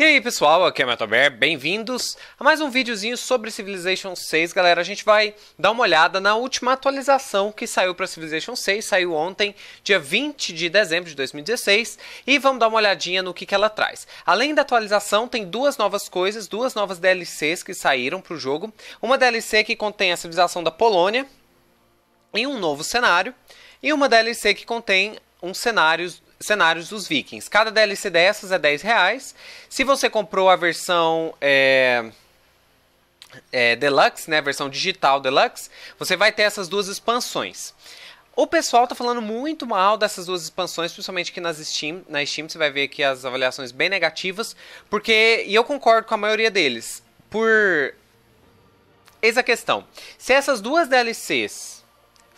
E aí pessoal, aqui é o Bear, bem-vindos a mais um videozinho sobre Civilization 6. Galera, a gente vai dar uma olhada na última atualização que saiu para Civilization 6, saiu ontem, dia 20 de dezembro de 2016, e vamos dar uma olhadinha no que, que ela traz. Além da atualização, tem duas novas coisas, duas novas DLCs que saíram para o jogo. Uma DLC que contém a civilização da Polônia, em um novo cenário, e uma DLC que contém um cenário cenários dos Vikings. Cada DLC dessas é 10 reais. Se você comprou a versão é, é, Deluxe, né, a versão digital Deluxe, você vai ter essas duas expansões. O pessoal tá falando muito mal dessas duas expansões, principalmente aqui nas Steam, na Steam você vai ver aqui as avaliações bem negativas, porque e eu concordo com a maioria deles. Por eis a questão. Se essas duas DLCs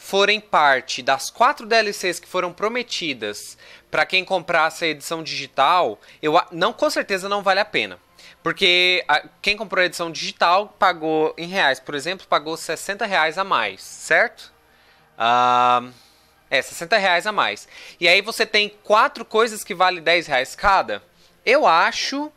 forem parte das quatro DLCs que foram prometidas para quem comprasse a edição digital, eu não com certeza não vale a pena. Porque a, quem comprou a edição digital pagou em reais, por exemplo, pagou 60 reais a mais, certo? Uh, é, 60 reais a mais. E aí você tem quatro coisas que vale 10 reais cada. Eu acho,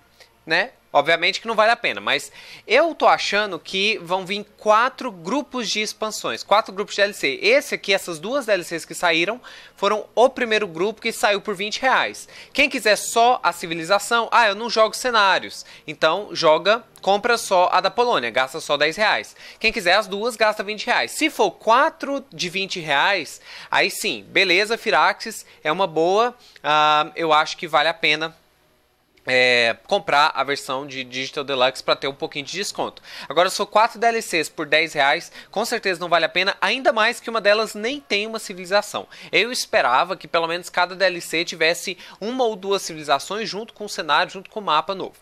né? Obviamente que não vale a pena, mas eu tô achando que vão vir quatro grupos de expansões, quatro grupos de DLC. Esse aqui, essas duas DLCs que saíram, foram o primeiro grupo que saiu por 20 reais. Quem quiser só a civilização, ah, eu não jogo cenários, então joga, compra só a da Polônia, gasta só 10 reais. Quem quiser as duas, gasta 20 reais. Se for quatro de 20 reais, aí sim, beleza, Firaxis, é uma boa, uh, eu acho que vale a pena é, comprar a versão de Digital Deluxe para ter um pouquinho de desconto. Agora, se for 4 DLCs por 10 reais, com certeza não vale a pena, ainda mais que uma delas nem tem uma civilização. Eu esperava que pelo menos cada DLC tivesse uma ou duas civilizações junto com o cenário, junto com o mapa novo.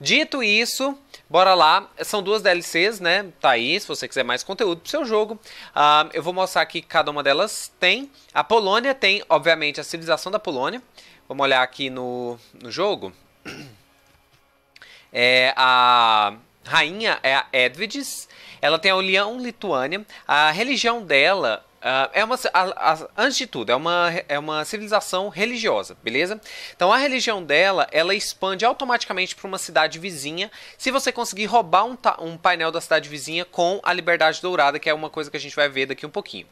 Dito isso, bora lá. São duas DLCs, né? Tá aí, se você quiser mais conteúdo pro seu jogo. Uh, eu vou mostrar aqui que cada uma delas tem. A Polônia tem, obviamente, a civilização da Polônia. Vamos olhar aqui no, no jogo é a rainha é a Edviges, ela tem a União Lituânia, a religião dela Uh, é uma, a, a, antes de tudo, é uma, é uma civilização religiosa, beleza? Então a religião dela, ela expande automaticamente para uma cidade vizinha se você conseguir roubar um, um painel da cidade vizinha com a liberdade dourada, que é uma coisa que a gente vai ver daqui um pouquinho.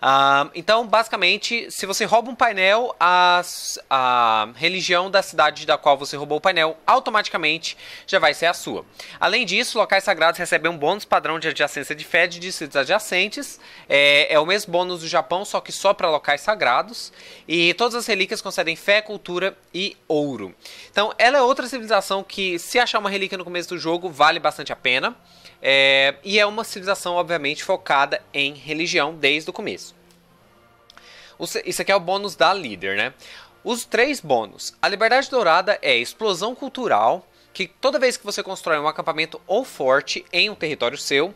Ah, então, basicamente, se você rouba um painel, a, a religião da cidade da qual você roubou o painel automaticamente já vai ser a sua. Além disso, locais sagrados recebem um bônus padrão de adjacência de fé de distritos adjacentes. É, é o mesmo bônus do Japão, só que só para locais sagrados. E todas as relíquias concedem fé, cultura e ouro. Então, ela é outra civilização que, se achar uma relíquia no começo do jogo, vale bastante a pena. É, e é uma civilização, obviamente, focada em religião desde o começo. Isso aqui é o bônus da líder, né? Os três bônus. A liberdade dourada é explosão cultural, que toda vez que você constrói um acampamento ou forte em um território seu,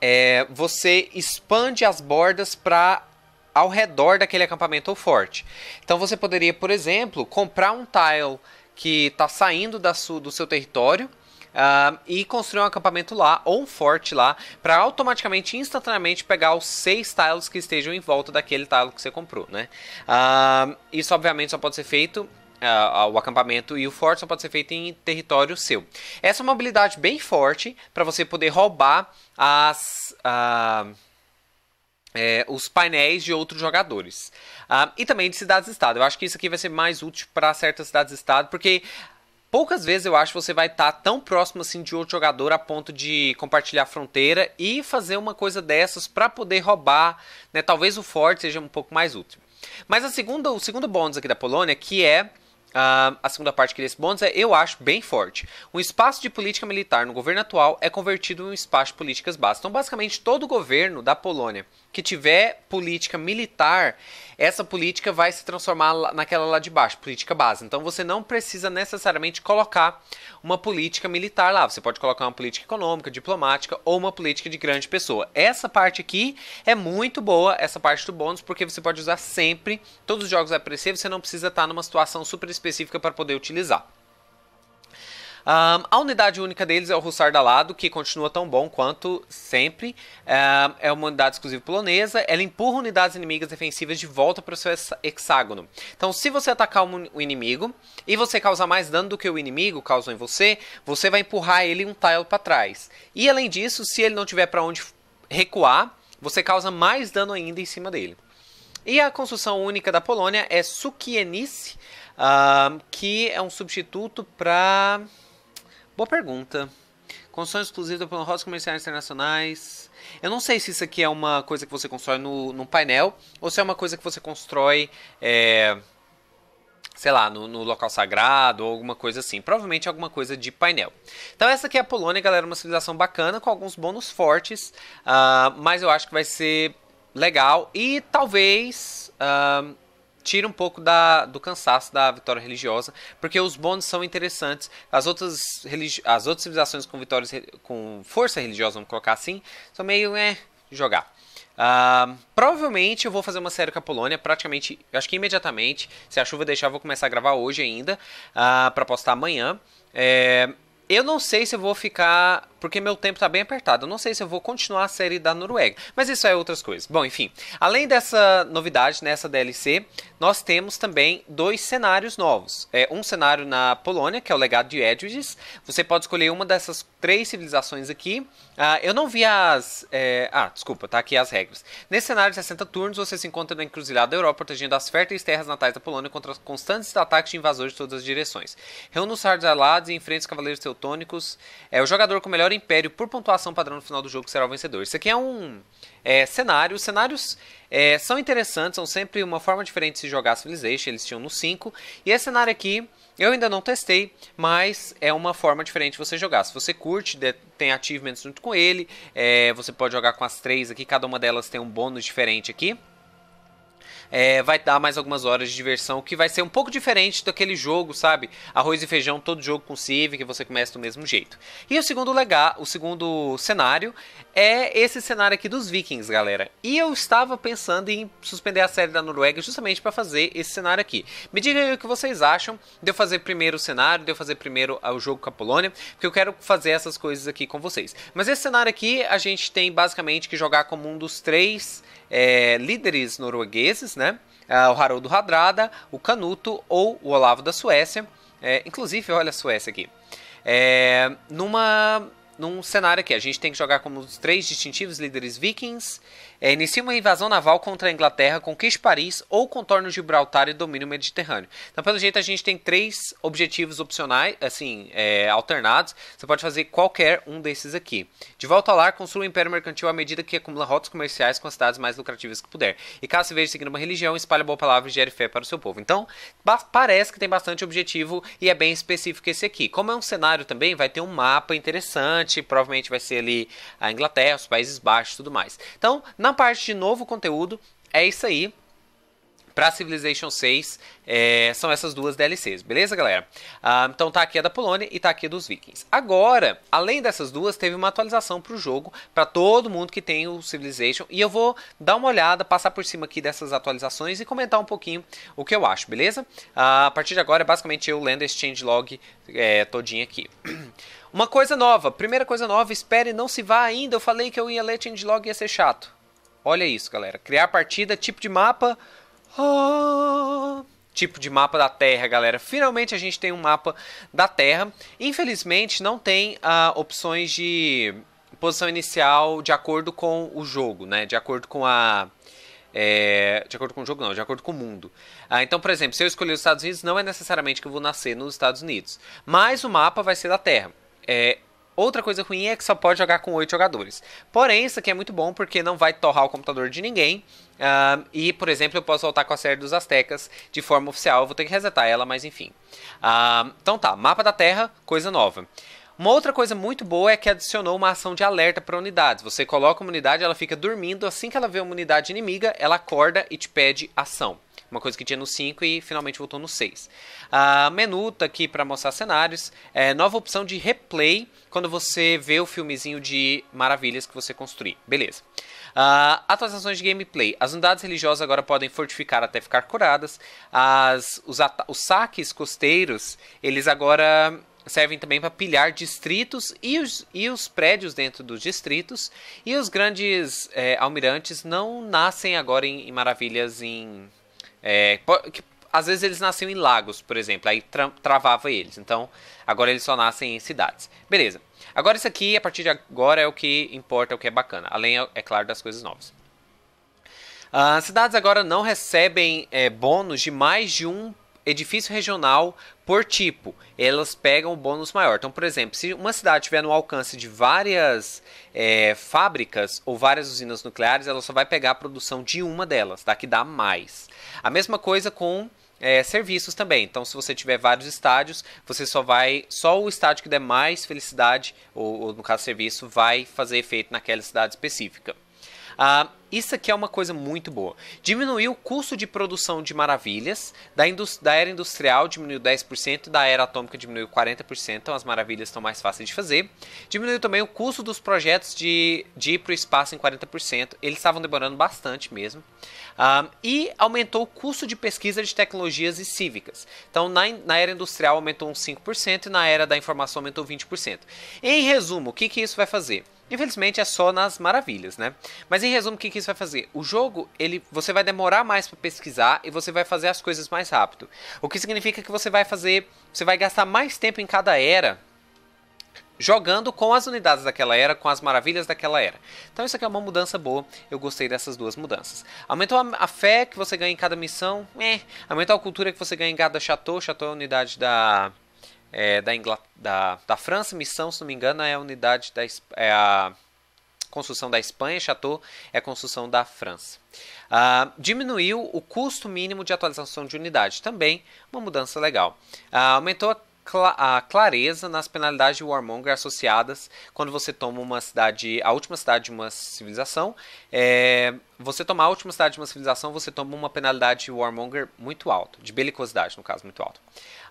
é, você expande as bordas para ao redor daquele acampamento ou forte. Então você poderia, por exemplo, comprar um tile que está saindo da do seu território uh, e construir um acampamento lá, ou um forte lá, para automaticamente, instantaneamente, pegar os seis tiles que estejam em volta daquele tile que você comprou, né? Uh, isso, obviamente, só pode ser feito Uh, o acampamento e o forte só pode ser feito em território seu. Essa é uma habilidade bem forte para você poder roubar as, uh, é, os painéis de outros jogadores. Uh, e também de cidades-estado. Eu acho que isso aqui vai ser mais útil para certas cidades-estado, porque poucas vezes eu acho que você vai estar tá tão próximo assim de outro jogador a ponto de compartilhar fronteira e fazer uma coisa dessas para poder roubar, né? Talvez o forte seja um pouco mais útil. Mas a segunda, o segundo bônus aqui da Polônia, que é Uh, a segunda parte que desse bônus é, eu acho, bem forte. Um espaço de política militar no governo atual é convertido em um espaço de políticas básicas. Então, basicamente, todo o governo da Polônia que tiver política militar, essa política vai se transformar naquela lá de baixo, política base. Então você não precisa necessariamente colocar uma política militar lá. Você pode colocar uma política econômica, diplomática ou uma política de grande pessoa. Essa parte aqui é muito boa, essa parte do bônus, porque você pode usar sempre. Todos os jogos vai aparecer, você não precisa estar numa situação super específica para poder utilizar. Um, a unidade única deles é o Hussar Dalado, que continua tão bom quanto sempre. Um, é uma unidade exclusiva polonesa. Ela empurra unidades inimigas defensivas de volta para o seu hexágono. Então, se você atacar o inimigo e você causar mais dano do que o inimigo causou em você, você vai empurrar ele um tile para trás. E além disso, se ele não tiver para onde recuar, você causa mais dano ainda em cima dele. E a construção única da Polônia é Sukienice, uh, que é um substituto para Boa pergunta. Construção exclusiva para Plano comerciais internacionais. Eu não sei se isso aqui é uma coisa que você constrói no, no painel ou se é uma coisa que você constrói, é, sei lá, no, no, local sagrado ou alguma coisa assim. Provavelmente alguma coisa de painel. Então, essa aqui é a Polônia, galera. Uma civilização bacana com alguns bônus fortes, uh, mas eu acho que vai ser legal e talvez. Uh, tira um pouco da, do cansaço da vitória religiosa, porque os bônus são interessantes. As outras, religi as outras civilizações com vitórias com força religiosa, vamos colocar assim, são meio é jogar. Uh, provavelmente eu vou fazer uma série com a Polônia, praticamente, acho que imediatamente. Se a chuva deixar, eu vou começar a gravar hoje ainda, uh, ah, para postar amanhã. É, eu não sei se eu vou ficar porque meu tempo tá bem apertado. Eu não sei se eu vou continuar a série da Noruega, mas isso é outras coisas. Bom, enfim, além dessa novidade nessa né, DLC, nós temos também dois cenários novos. É um cenário na Polônia, que é o legado de Edwiges. Você pode escolher uma dessas três civilizações aqui. Ah, eu não vi as. É... Ah, desculpa, tá aqui as regras. Nesse cenário de 60 turnos, você se encontra na encruzilhada da Europa, protegendo as férteis terras natais da Polônia contra os constantes ataques de invasores de todas as direções. Reúna os Sardes Alados e enfrente os Cavaleiros Teutônicos. É o jogador com o melhor Império por pontuação padrão no final do jogo será o vencedor. Isso aqui é um é, cenário. Os cenários é, são interessantes, são sempre uma forma diferente de se jogar Civilization. Eles tinham no 5. E esse cenário aqui eu ainda não testei, mas é uma forma diferente de você jogar. Se você curte, tem achievements junto com ele. É, você pode jogar com as três aqui, cada uma delas tem um bônus diferente aqui é, vai dar mais algumas horas de diversão, que vai ser um pouco diferente daquele jogo, sabe? Arroz e feijão, todo jogo com Civ, que você começa do mesmo jeito. E o segundo legal, o segundo cenário é esse cenário aqui dos vikings, galera. E eu estava pensando em suspender a série da Noruega justamente para fazer esse cenário aqui. Me diga aí o que vocês acham de eu fazer primeiro o cenário, de eu fazer primeiro ah, o jogo com a Polônia, porque eu quero fazer essas coisas aqui com vocês. Mas esse cenário aqui, a gente tem basicamente que jogar como um dos três é, líderes noruegueses, né? Ah, o Haroldo Hadrada, o Canuto ou o Olavo da Suécia. É, inclusive, olha a Suécia aqui. É, numa num cenário que a gente tem que jogar como os três distintivos líderes vikings é, inicia uma invasão naval contra a Inglaterra, conquiste Paris ou contorno Gibraltar e domínio o Mediterrâneo. Então, pelo jeito, a gente tem três objetivos opcionais, assim, é, alternados. Você pode fazer qualquer um desses aqui. De volta ao lar, construa o império mercantil à medida que acumula rotas comerciais com as cidades mais lucrativas que puder. E caso se veja seguindo uma religião, espalhe boa palavra e gere fé para o seu povo. Então, parece que tem bastante objetivo e é bem específico esse aqui. Como é um cenário também, vai ter um mapa interessante, provavelmente vai ser ali a Inglaterra, os Países Baixos e tudo mais. Então, na na parte de novo conteúdo, é isso aí para Civilization 6 é, são essas duas DLCs, beleza, galera? Ah, então tá aqui a da Polônia e tá aqui a dos Vikings. Agora, além dessas duas, teve uma atualização para o jogo para todo mundo que tem o Civilization e eu vou dar uma olhada, passar por cima aqui dessas atualizações e comentar um pouquinho o que eu acho, beleza? Ah, a partir de agora, é basicamente eu lendo esse changelog é, todinho aqui. Uma coisa nova, primeira coisa nova, espere, não se vá ainda. Eu falei que eu ia ler changelog e ia ser chato. Olha isso, galera. Criar partida, tipo de mapa. Oh, tipo de mapa da Terra, galera. Finalmente a gente tem um mapa da Terra. Infelizmente não tem ah, opções de posição inicial de acordo com o jogo, né? De acordo com a é, de acordo com o jogo, não, de acordo com o mundo. Ah, então, por exemplo, se eu escolher os Estados Unidos, não é necessariamente que eu vou nascer nos Estados Unidos. Mas o mapa vai ser da Terra. É, Outra coisa ruim é que só pode jogar com oito jogadores. Porém, isso aqui é muito bom porque não vai torrar o computador de ninguém. e, por exemplo, eu posso voltar com a série dos Aztecas de forma oficial. Eu vou ter que resetar ela, mas enfim. então tá, mapa da Terra, coisa nova. Uma outra coisa muito boa é que adicionou uma ação de alerta para unidades. Você coloca uma unidade, ela fica dormindo, assim que ela vê uma unidade inimiga, ela acorda e te pede ação. Uma coisa que tinha no 5 e finalmente voltou no 6. A menuta aqui para mostrar cenários. É, nova opção de replay quando você vê o filmezinho de maravilhas que você construir. Beleza. Uh, atualizações de gameplay. As unidades religiosas agora podem fortificar até ficar curadas. As, os, os saques costeiros, eles agora servem também para pilhar distritos e os, e os prédios dentro dos distritos. E os grandes é, almirantes não nascem agora em, em maravilhas em é, que, às vezes eles nasciam em lagos, por exemplo, aí tra travava eles. Então, agora eles só nascem em cidades. Beleza. Agora isso aqui, a partir de agora, é o que importa, é o que é bacana. Além, é, é claro, das coisas novas. Uh, cidades agora não recebem é, bônus de mais de um edifício regional por tipo, elas pegam o bônus maior. Então, por exemplo, se uma cidade tiver no alcance de várias é, fábricas ou várias usinas nucleares, ela só vai pegar a produção de uma delas, tá? que dá mais. A mesma coisa com é, serviços também. Então, se você tiver vários estádios, você só vai. Só o estádio que der mais felicidade, ou, ou no caso serviço, vai fazer efeito naquela cidade específica. Ah, isso aqui é uma coisa muito boa. Diminuiu o custo de produção de maravilhas. Da, da era industrial diminuiu 10%, da era atômica diminuiu 40%, então as maravilhas estão mais fáceis de fazer. Diminuiu também o custo dos projetos de, de ir para o espaço em 40%. Eles estavam demorando bastante mesmo. Um, e aumentou o custo de pesquisa de tecnologias e cívicas. Então, na, na era industrial aumentou uns 5% e na era da informação aumentou 20%. Em resumo, o que, que isso vai fazer? Infelizmente é só nas maravilhas, né? Mas em resumo, o que, que isso vai fazer? O jogo, ele, você vai demorar mais para pesquisar e você vai fazer as coisas mais rápido. O que significa que você vai fazer, você vai gastar mais tempo em cada era jogando com as unidades daquela era, com as maravilhas daquela era. Então isso aqui é uma mudança boa, eu gostei dessas duas mudanças. Aumentou a, fé que você ganha em cada missão, eh. aumentou a cultura que você ganha em cada chateau, chateau é a unidade da é, da, da, da França, Missão, se não me engano, é a unidade da é a construção da Espanha, Chateau é a construção da França. Ah, diminuiu o custo mínimo de atualização de unidade, também uma mudança legal. Ah, aumentou a clareza nas penalidades de Warmonger associadas quando você toma uma cidade, a última cidade de uma civilização. É, você tomar a última cidade de uma civilização, você toma uma penalidade de Warmonger muito alta, de belicosidade, no caso, muito alta.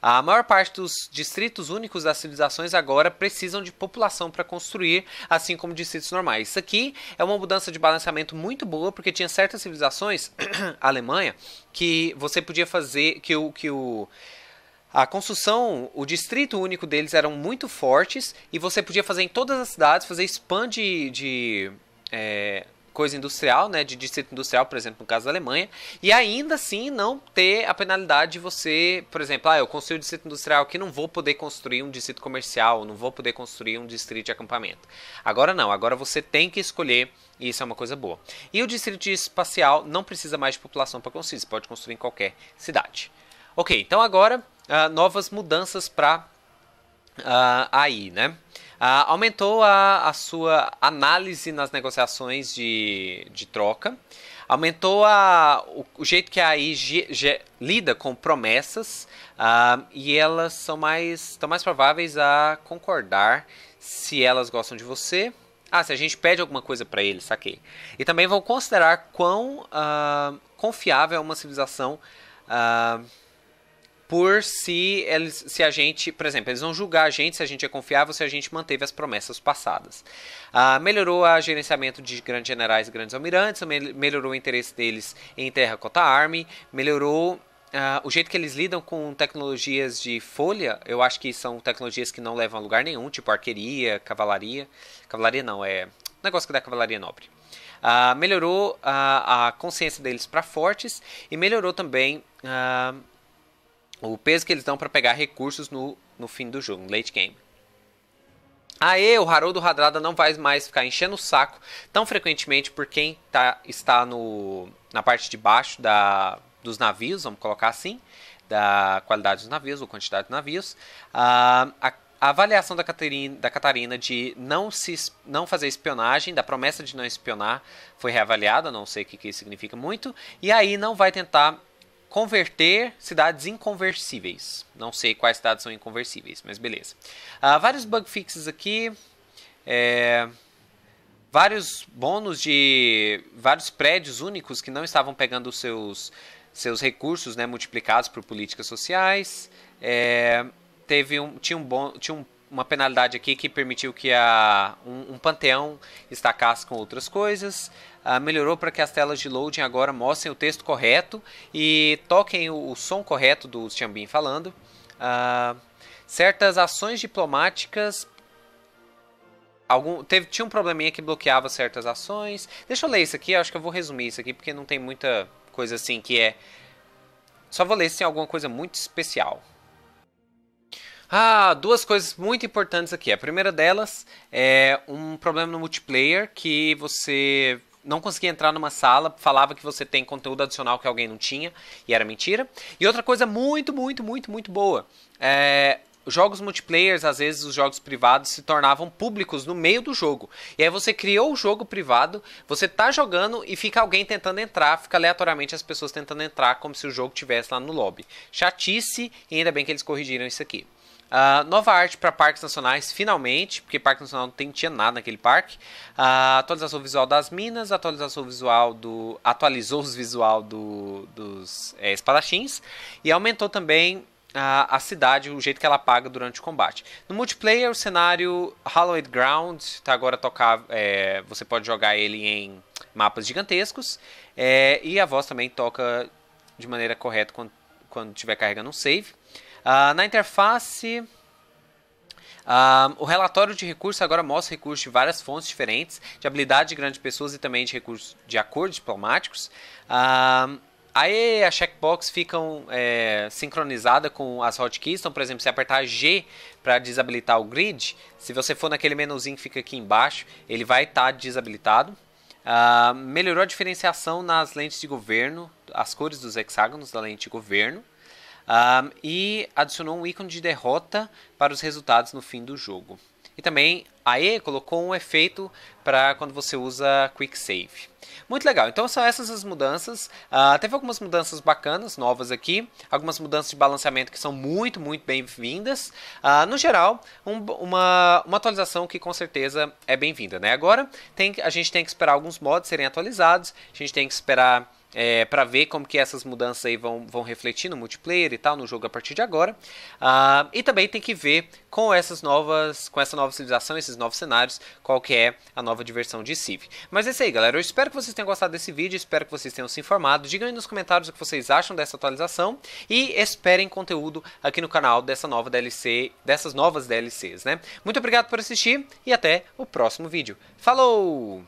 A maior parte dos distritos únicos das civilizações agora precisam de população para construir, assim como distritos normais. Isso aqui é uma mudança de balanceamento muito boa, porque tinha certas civilizações, a Alemanha, que você podia fazer, que o, que o a construção, o distrito único deles eram muito fortes e você podia fazer em todas as cidades, fazer spam de, de é, coisa industrial, né, de distrito industrial, por exemplo, no caso da Alemanha, e ainda assim não ter a penalidade de você, por exemplo, ah, eu construí um distrito industrial aqui, não vou poder construir um distrito comercial, não vou poder construir um distrito de acampamento. Agora não, agora você tem que escolher e isso é uma coisa boa. E o distrito espacial não precisa mais de população para construir, você pode construir em qualquer cidade. Ok, então agora uh, novas mudanças para uh, ah, AI, né? Uh, aumentou a, a, sua análise nas negociações de, de troca, aumentou a, o, o, jeito que a AI ge, ge, lida com promessas uh, e elas são mais, estão mais prováveis a concordar se elas gostam de você. Ah, se a gente pede alguma coisa para eles, saquei. E também vão considerar quão uh, confiável é uma civilização por se, eles, se a gente, por exemplo, eles vão julgar a gente se a gente é confiável, se a gente manteve as promessas passadas. Ah, melhorou o gerenciamento de grandes generais e grandes almirantes, melhorou o interesse deles em terracota army, melhorou ah, o jeito que eles lidam com tecnologias de folha, eu acho que são tecnologias que não levam a lugar nenhum, tipo arqueria, cavalaria. Cavalaria não, é negócio que dá cavalaria nobre. Uh, melhorou uh, a consciência deles para fortes e melhorou também o peso que eles dão para pegar recursos no, no fim do jogo, no late game. Aê, o Haroldo Radrada não vai mais ficar enchendo o saco tão frequentemente por quem tá, está no, na parte de baixo da, dos navios, vamos colocar assim, da qualidade dos navios ou quantidade de navios. Ah, a, a, avaliação da Catarina, da Catarina de não, se, não fazer espionagem, da promessa de não espionar, foi reavaliada, não sei o que, que isso significa muito. E aí não vai tentar converter cidades inconversíveis. Não sei quais cidades são inconversíveis, mas beleza. Ah, vários bug fixes aqui. É, vários bônus de vários prédios únicos que não estavam pegando os seus, seus recursos né, multiplicados por políticas sociais. É, teve um, tinha um, bon, tinha um, uma penalidade aqui que permitiu que a, um, um panteão estacasse com outras coisas. Ah, melhorou para que as telas de loading agora mostrem o texto correto e toquem o, o som correto do Xambin falando. Uh, certas ações diplomáticas. Algum, teve, tinha um probleminha que bloqueava certas ações. Deixa eu ler isso aqui, acho que eu vou resumir isso aqui, porque não tem muita coisa assim que é. Só vou ler se tem alguma coisa muito especial. Ah, duas coisas muito importantes aqui. A primeira delas é um problema no multiplayer que você não conseguia entrar numa sala, falava que você tem conteúdo adicional que alguém não tinha, e era mentira. E outra coisa muito, muito, muito, muito boa. É, jogos multiplayers, às vezes os jogos privados se tornavam públicos no meio do jogo. E aí você criou o jogo privado, você tá jogando e fica alguém tentando entrar, fica aleatoriamente as pessoas tentando entrar como se o jogo tivesse lá no lobby. Chatice, e ainda bem que eles corrigiram isso aqui. Uh, nova arte para parques nacionais, finalmente, porque Parque Nacional não tem, tinha nada naquele parque. Uh, atualização visual das minas, atualização visual do. atualizou os visual do, dos é, espadachins. E aumentou também a, a cidade, o jeito que ela paga durante o combate. No multiplayer, o cenário Hallowed Ground, está agora tocar, é, você pode jogar ele em mapas gigantescos, é, e a voz também toca de maneira correta quando, quando estiver carregando um save. Uh, na interface, Uh, o relatório de recursos agora mostra recursos de várias fontes diferentes, de habilidade de grandes pessoas e também de recursos de acordos diplomáticos. Uh, Aí a checkbox ficam é, sincronizada com as hotkeys. Então, por exemplo, se apertar G para desabilitar o grid, se você for naquele menuzinho que fica aqui embaixo, ele vai estar tá desabilitado. Uh, melhorou a diferenciação nas lentes de governo, as cores dos hexágonos da lente de governo. Ah, e adicionou um ícone de derrota para os resultados no fim do jogo. E também a E colocou um efeito para quando você usa Quick Save. Muito legal. Então são essas as mudanças. Uh, teve algumas mudanças bacanas, novas aqui. Algumas mudanças de balanceamento que são muito, muito bem-vindas. Uh, no geral, um, uma, uma atualização que com certeza é bem-vinda. Né? Agora tem, a gente tem que esperar alguns mods serem atualizados. A gente tem que esperar é, para ver como que essas mudanças aí vão, vão refletir no multiplayer e tal, no jogo a partir de agora. Ah, e também tem que ver com essas novas, com essa nova civilização, esses novos cenários, qual que é a nova diversão de Civ. Mas é isso aí, galera. Eu espero que vocês tenham gostado desse vídeo, espero que vocês tenham se informado. Digam aí nos comentários o que vocês acham dessa atualização e esperem conteúdo aqui no canal dessa nova DLC, dessas novas DLCs, né? Muito obrigado por assistir e até o próximo vídeo. Falou!